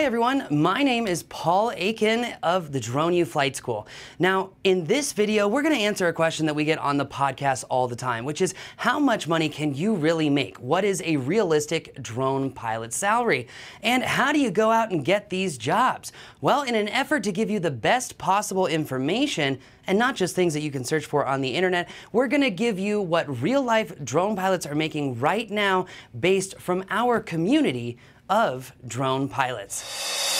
Hi, everyone. My name is Paul Aiken of the Drone U Flight School. Now, in this video, we're going to answer a question that we get on the podcast all the time, which is how much money can you really make? What is a realistic drone pilot salary? And how do you go out and get these jobs? Well, in an effort to give you the best possible information, and not just things that you can search for on the internet. We're going to give you what real life drone pilots are making right now based from our community of drone pilots.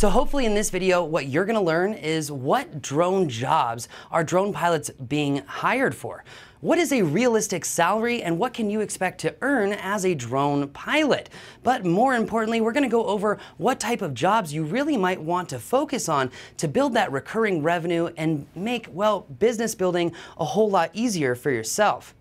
So hopefully in this video, what you're gonna learn is what drone jobs are drone pilots being hired for? What is a realistic salary and what can you expect to earn as a drone pilot? But more importantly, we're going to go over what type of jobs you really might want to focus on to build that recurring revenue and make, well, business building a whole lot easier for yourself.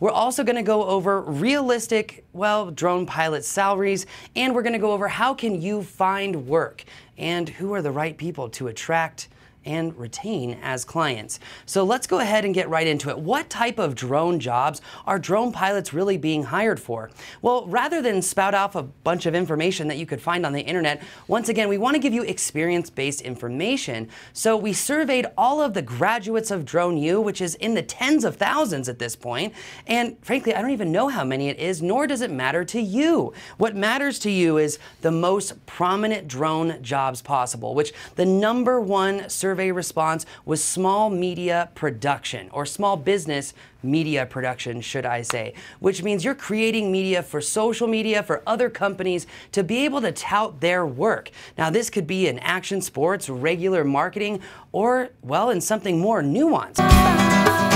We're also going to go over realistic, well, drone pilot salaries, and we're going to go over how can you find work and who are the right people to attract and retain as clients. So let's go ahead and get right into it. What type of drone jobs are drone pilots really being hired for? Well, rather than spout off a bunch of information that you could find on the internet, once again, we want to give you experience based information. So we surveyed all of the graduates of Drone U, which is in the tens of thousands at this point. And frankly, I don't even know how many it is, nor does it matter to you. What matters to you is the most prominent drone jobs possible, which the number one survey survey response was small media production or small business media production, should I say, which means you're creating media for social media, for other companies to be able to tout their work. Now, this could be in action sports, regular marketing, or, well, in something more nuanced.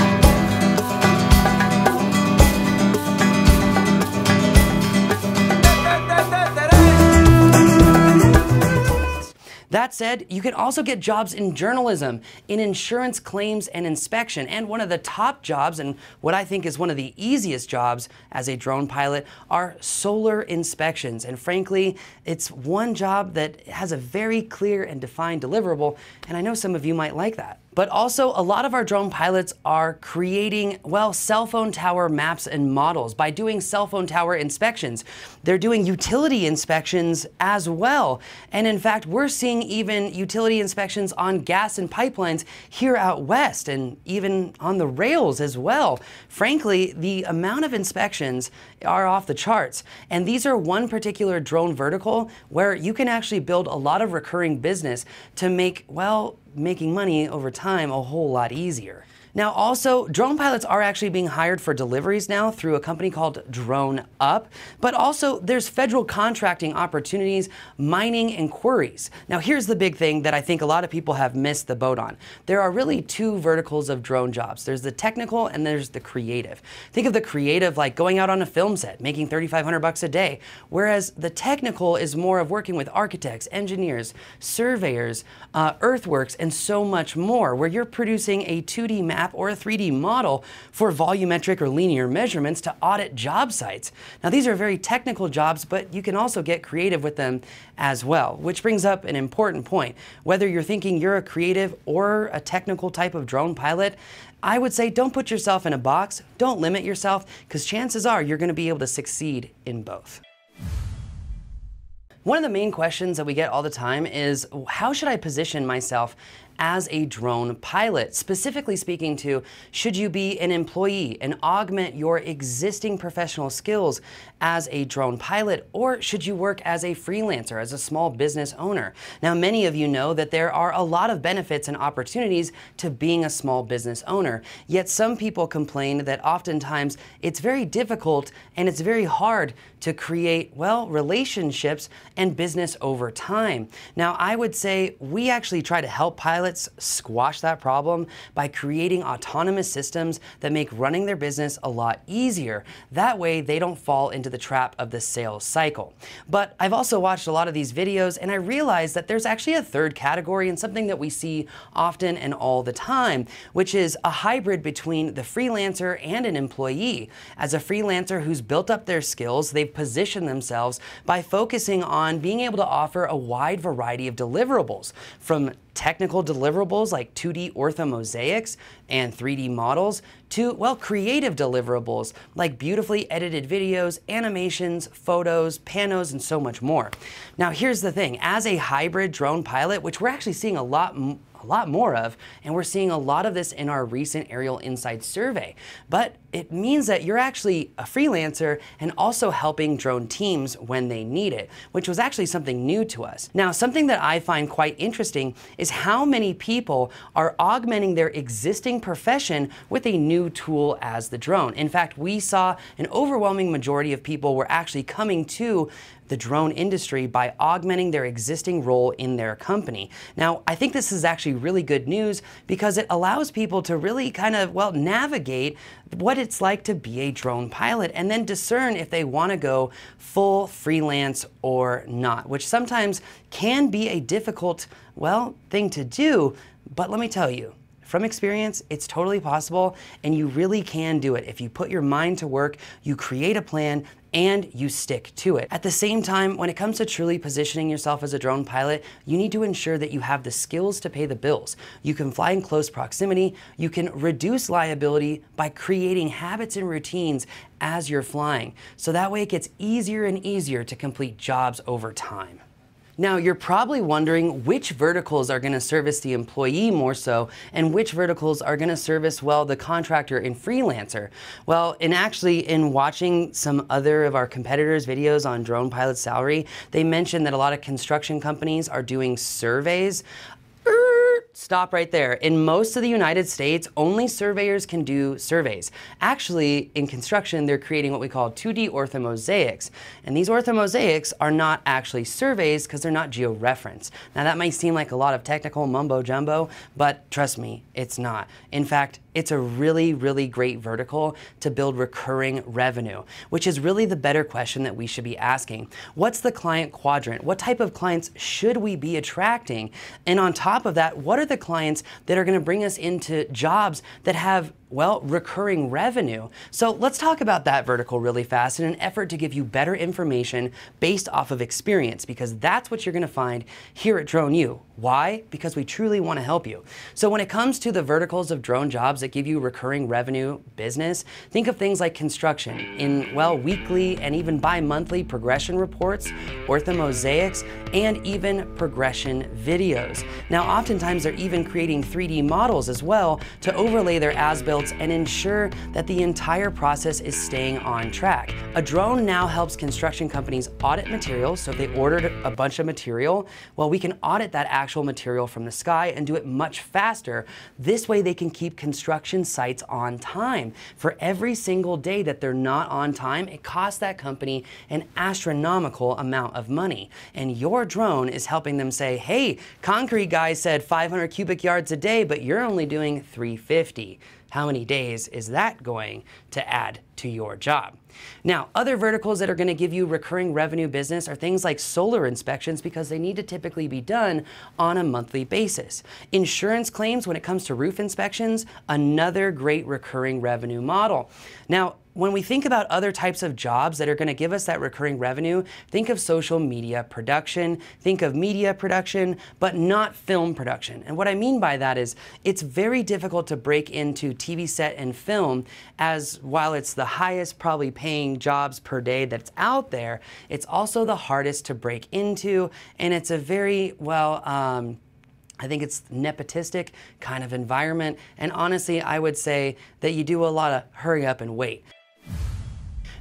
That said, you can also get jobs in journalism, in insurance claims and inspection, and one of the top jobs, and what I think is one of the easiest jobs as a drone pilot, are solar inspections. And frankly, it's one job that has a very clear and defined deliverable, and I know some of you might like that. But also, a lot of our drone pilots are creating, well, cell phone tower maps and models by doing cell phone tower inspections. They're doing utility inspections as well. And in fact, we're seeing even utility inspections on gas and pipelines here out west and even on the rails as well. Frankly, the amount of inspections are off the charts. And these are one particular drone vertical where you can actually build a lot of recurring business to make, well, making money over time a whole lot easier. Now, also, drone pilots are actually being hired for deliveries now through a company called Drone Up, but also there's federal contracting opportunities, mining, and quarries. Now, here's the big thing that I think a lot of people have missed the boat on. There are really two verticals of drone jobs there's the technical and there's the creative. Think of the creative like going out on a film set, making 3500 bucks a day, whereas the technical is more of working with architects, engineers, surveyors, uh, earthworks, and so much more, where you're producing a 2D map map or a 3D model for volumetric or linear measurements to audit job sites. Now, these are very technical jobs, but you can also get creative with them as well, which brings up an important point. Whether you're thinking you're a creative or a technical type of drone pilot, I would say don't put yourself in a box, don't limit yourself, because chances are you're going to be able to succeed in both. One of the main questions that we get all the time is how should I position myself as a drone pilot? Specifically speaking to, should you be an employee and augment your existing professional skills as a drone pilot, or should you work as a freelancer, as a small business owner? Now, many of you know that there are a lot of benefits and opportunities to being a small business owner, yet some people complain that oftentimes it's very difficult and it's very hard to create, well, relationships and business over time. Now, I would say we actually try to help pilots squash that problem by creating autonomous systems that make running their business a lot easier. That way, they don't fall into the trap of the sales cycle. But I've also watched a lot of these videos and I realized that there's actually a third category and something that we see often and all the time, which is a hybrid between the freelancer and an employee. As a freelancer who's built up their skills, they've positioned themselves by focusing on on being able to offer a wide variety of deliverables from technical deliverables like 2D orthomosaics and 3D models to, well, creative deliverables like beautifully edited videos, animations, photos, panos, and so much more. Now, here's the thing. As a hybrid drone pilot, which we're actually seeing a lot a lot more of, and we're seeing a lot of this in our recent Aerial Insights survey. But it means that you're actually a freelancer and also helping drone teams when they need it, which was actually something new to us. Now, something that I find quite interesting is how many people are augmenting their existing profession with a new tool as the drone. In fact, we saw an overwhelming majority of people were actually coming to the drone industry by augmenting their existing role in their company. Now, I think this is actually really good news because it allows people to really kind of, well, navigate what it's like to be a drone pilot and then discern if they want to go full freelance or not, which sometimes can be a difficult, well, thing to do. But let me tell you, from experience, it's totally possible and you really can do it. If you put your mind to work, you create a plan and you stick to it. At the same time, when it comes to truly positioning yourself as a drone pilot, you need to ensure that you have the skills to pay the bills. You can fly in close proximity, you can reduce liability by creating habits and routines as you're flying. So that way it gets easier and easier to complete jobs over time. Now, you're probably wondering which verticals are going to service the employee more so, and which verticals are going to service well the contractor and freelancer. Well, and actually, in watching some other of our competitors' videos on drone pilot salary, they mentioned that a lot of construction companies are doing surveys Stop right there. In most of the United States, only surveyors can do surveys. Actually, in construction, they're creating what we call 2D orthomosaics. And these orthomosaics are not actually surveys because they're not georeferenced. Now, that might seem like a lot of technical mumbo jumbo, but trust me, it's not. In fact, it's a really, really great vertical to build recurring revenue, which is really the better question that we should be asking. What's the client quadrant? What type of clients should we be attracting? And on top of that, what are the clients that are going to bring us into jobs that have well, recurring revenue. So let's talk about that vertical really fast in an effort to give you better information based off of experience, because that's what you're going to find here at Drone U. Why? Because we truly want to help you. So when it comes to the verticals of drone jobs that give you recurring revenue business, think of things like construction in, well, weekly and even bi-monthly progression reports, orthomosaics, and even progression videos. Now, oftentimes they're even creating 3D models as well to overlay their as-built results and ensure that the entire process is staying on track. A drone now helps construction companies audit materials. So if they ordered a bunch of material, well, we can audit that actual material from the sky and do it much faster. This way they can keep construction sites on time. For every single day that they're not on time, it costs that company an astronomical amount of money. And your drone is helping them say, hey, concrete guy said 500 cubic yards a day, but you're only doing 350 how many days is that going to add to your job? Now, other verticals that are going to give you recurring revenue business are things like solar inspections because they need to typically be done on a monthly basis. Insurance claims when it comes to roof inspections, another great recurring revenue model. Now, when we think about other types of jobs that are going to give us that recurring revenue, think of social media production, think of media production, but not film production. And what I mean by that is it's very difficult to break into TV set and film as while it's the highest probably paying jobs per day that's out there, it's also the hardest to break into. And it's a very, well, um, I think it's nepotistic kind of environment. And honestly, I would say that you do a lot of hurry up and wait.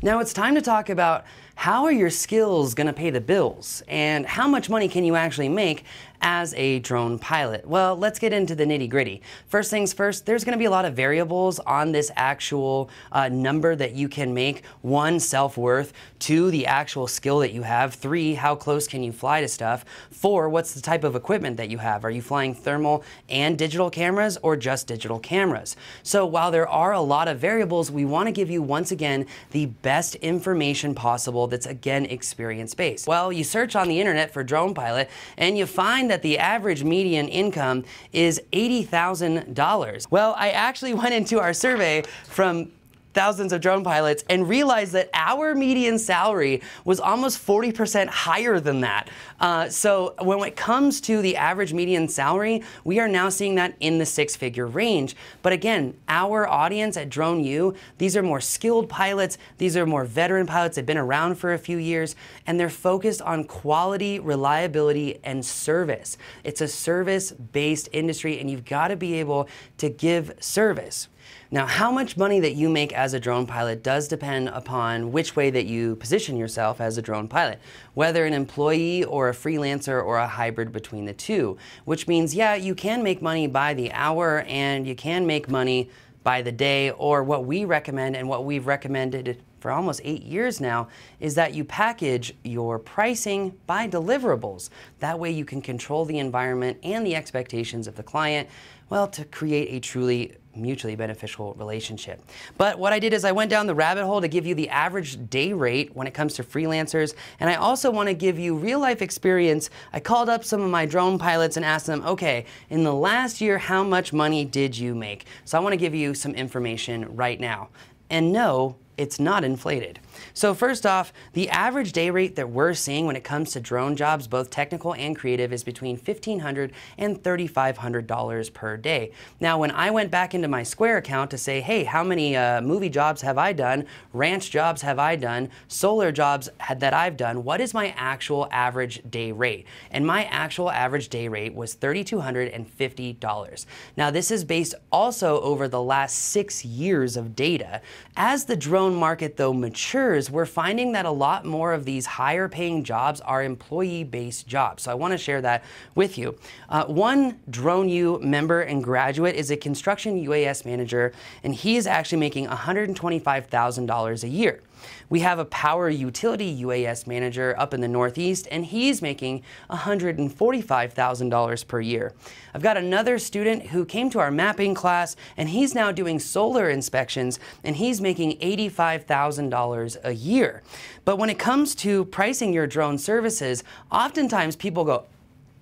Now it's time to talk about how are your skills going to pay the bills and how much money can you actually make as a drone pilot? Well, let's get into the nitty gritty. First things first, there's going to be a lot of variables on this actual uh, number that you can make. One, self-worth. Two, the actual skill that you have. Three, how close can you fly to stuff? Four, what's the type of equipment that you have? Are you flying thermal and digital cameras or just digital cameras? So while there are a lot of variables, we want to give you once again the best information possible that's again experience based. Well, you search on the internet for drone pilot and you find that the average median income is $80,000. Well, I actually went into our survey from thousands of drone pilots and realized that our median salary was almost 40% higher than that. Uh, so when it comes to the average median salary, we are now seeing that in the six figure range. But again, our audience at Drone U, these are more skilled pilots, these are more veteran pilots that have been around for a few years, and they're focused on quality, reliability, and service. It's a service based industry, and you've got to be able to give service. Now, how much money that you make as a drone pilot does depend upon which way that you position yourself as a drone pilot, whether an employee or a freelancer or a hybrid between the two, which means, yeah, you can make money by the hour and you can make money by the day or what we recommend and what we've recommended for almost eight years now is that you package your pricing by deliverables. That way you can control the environment and the expectations of the client, well, to create a truly mutually beneficial relationship. But what I did is I went down the rabbit hole to give you the average day rate when it comes to freelancers, and I also want to give you real life experience. I called up some of my drone pilots and asked them, okay, in the last year, how much money did you make? So I want to give you some information right now. And no, it's not inflated. So first off, the average day rate that we're seeing when it comes to drone jobs, both technical and creative, is between $1,500 and $3,500 per day. Now, when I went back into my Square account to say, hey, how many uh, movie jobs have I done? Ranch jobs have I done? Solar jobs that I've done? What is my actual average day rate? And my actual average day rate was $3,250. Now, this is based also over the last six years of data. As the drone market, though, matures, years, we're finding that a lot more of these higher paying jobs are employee based jobs. So I want to share that with you. Uh, one Drone U member and graduate is a construction UAS manager, and he is actually making $125,000 a year. We have a power utility UAS manager up in the Northeast, and he's making $145,000 per year. I've got another student who came to our mapping class, and he's now doing solar inspections, and he's making $85,000 a year. But when it comes to pricing your drone services, oftentimes people go,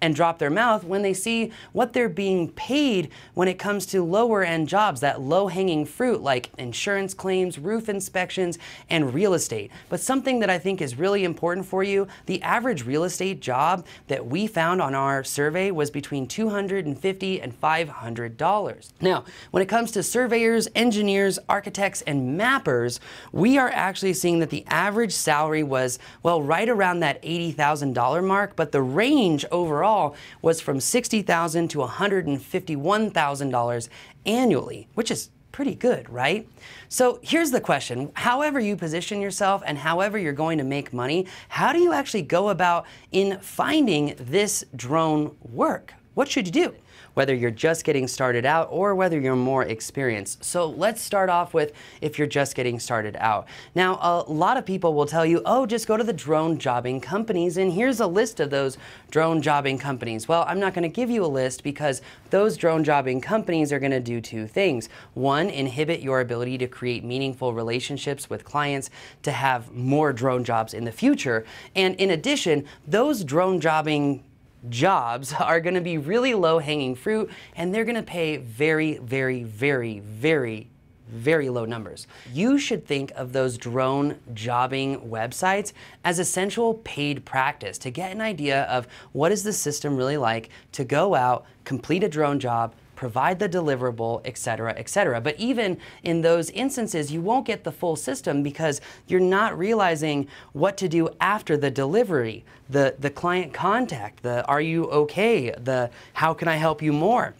and drop their mouth when they see what they're being paid when it comes to lower end jobs, that low hanging fruit like insurance claims, roof inspections, and real estate. But something that I think is really important for you the average real estate job that we found on our survey was between $250 and $500. Now, when it comes to surveyors, engineers, architects, and mappers, we are actually seeing that the average salary was, well, right around that $80,000 mark, but the range overall overall was from $60,000 to $151,000 annually, which is pretty good, right? So here's the question. However you position yourself and however you're going to make money, how do you actually go about in finding this drone work? What should you do? whether you're just getting started out or whether you're more experienced. So let's start off with if you're just getting started out. Now, a lot of people will tell you, oh, just go to the drone jobbing companies, and here's a list of those drone jobbing companies. Well, I'm not going to give you a list because those drone jobbing companies are going to do two things. One, inhibit your ability to create meaningful relationships with clients to have more drone jobs in the future. And in addition, those drone jobbing jobs are going to be really low hanging fruit and they're going to pay very, very, very, very very low numbers. You should think of those drone jobbing websites as essential paid practice to get an idea of what is the system really like to go out, complete a drone job, provide the deliverable, et cetera, et cetera. But even in those instances, you won't get the full system because you're not realizing what to do after the delivery, the, the client contact, the are you okay, the how can I help you more.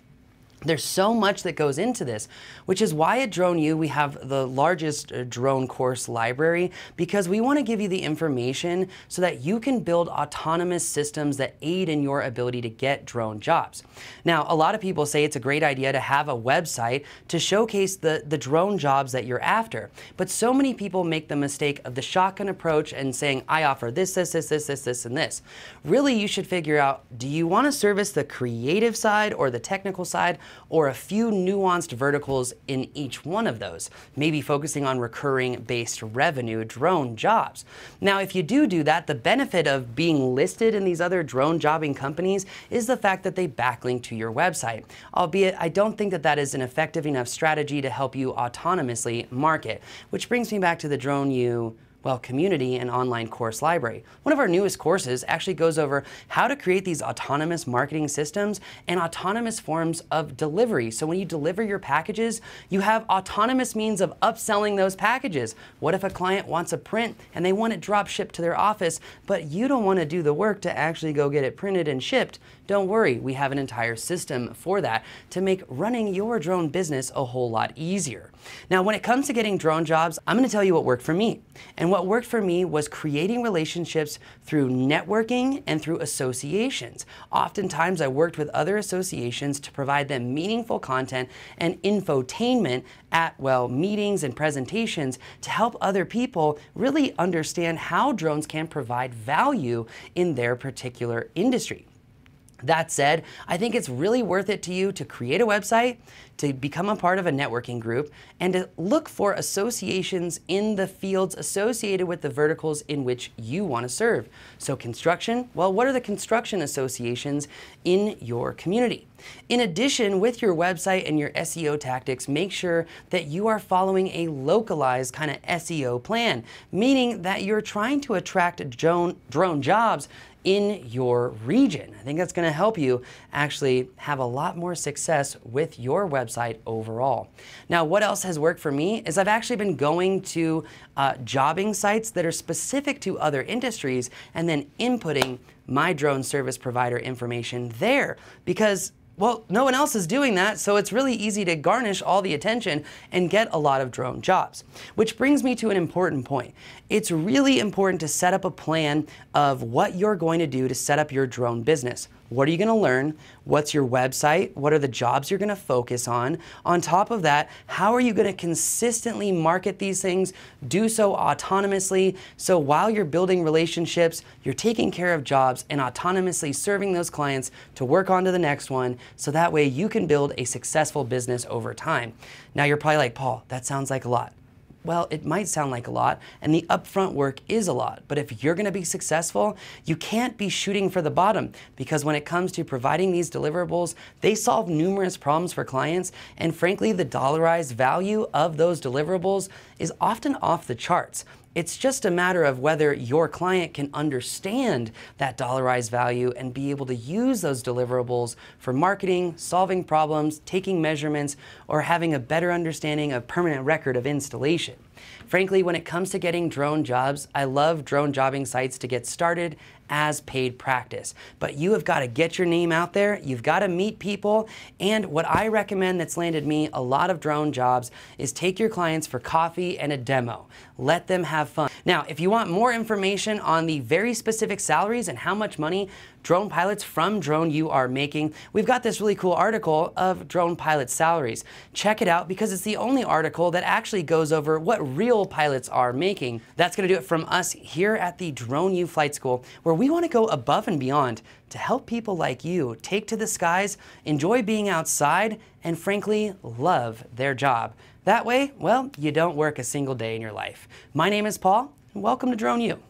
There's so much that goes into this, which is why at Drone U we have the largest uh, drone course library because we want to give you the information so that you can build autonomous systems that aid in your ability to get drone jobs. Now, a lot of people say it's a great idea to have a website to showcase the, the drone jobs that you're after, but so many people make the mistake of the shotgun approach and saying, I offer this, this, this, this, this, this, and this. Really, you should figure out do you want to service the creative side or the technical side? or a few nuanced verticals in each one of those, maybe focusing on recurring based revenue drone jobs. Now, if you do do that, the benefit of being listed in these other drone jobbing companies is the fact that they backlink to your website. Albeit, I don't think that that is an effective enough strategy to help you autonomously market, which brings me back to the drone you well, Community and Online Course Library. One of our newest courses actually goes over how to create these autonomous marketing systems and autonomous forms of delivery. So when you deliver your packages, you have autonomous means of upselling those packages. What if a client wants a print and they want it drop shipped to their office, but you don't want to do the work to actually go get it printed and shipped? Don't worry, we have an entire system for that to make running your drone business a whole lot easier. Now, when it comes to getting drone jobs, I'm gonna tell you what worked for me. And what worked for me was creating relationships through networking and through associations. Oftentimes, I worked with other associations to provide them meaningful content and infotainment at, well, meetings and presentations to help other people really understand how drones can provide value in their particular industry. That said, I think it's really worth it to you to create a website, to become a part of a networking group, and to look for associations in the fields associated with the verticals in which you want to serve. So, construction, well, what are the construction associations in your community? In addition, with your website and your SEO tactics, make sure that you are following a localized kind of SEO plan, meaning that you're trying to attract drone, drone jobs in your region. I think that's going to help you actually have a lot more success with your website overall. Now, what else has worked for me is I've actually been going to uh, jobbing sites that are specific to other industries and then inputting my drone service provider information there because well, no one else is doing that, so it's really easy to garnish all the attention and get a lot of drone jobs. Which brings me to an important point. It's really important to set up a plan of what you're going to do to set up your drone business. What are you going to learn? What's your website? What are the jobs you're going to focus on? On top of that, how are you going to consistently market these things? Do so autonomously. So while you're building relationships, you're taking care of jobs and autonomously serving those clients to work on to the next one. So that way you can build a successful business over time. Now you're probably like, Paul, that sounds like a lot. Well, it might sound like a lot, and the upfront work is a lot, but if you're gonna be successful, you can't be shooting for the bottom because when it comes to providing these deliverables, they solve numerous problems for clients, and frankly, the dollarized value of those deliverables is often off the charts. It's just a matter of whether your client can understand that dollarized value and be able to use those deliverables for marketing, solving problems, taking measurements, or having a better understanding of permanent record of installation. Frankly, when it comes to getting drone jobs, I love drone jobbing sites to get started as paid practice. But you have got to get your name out there, you've got to meet people, and what I recommend that's landed me a lot of drone jobs is take your clients for coffee and a demo. Let them have fun. Now, if you want more information on the very specific salaries and how much money drone pilots from Drone You Are Making. We've got this really cool article of drone pilot salaries. Check it out because it's the only article that actually goes over what real pilots are making. That's going to do it from us here at the Drone U Flight School, where we want to go above and beyond to help people like you take to the skies, enjoy being outside, and frankly, love their job. That way, well, you don't work a single day in your life. My name is Paul, and welcome to Drone U.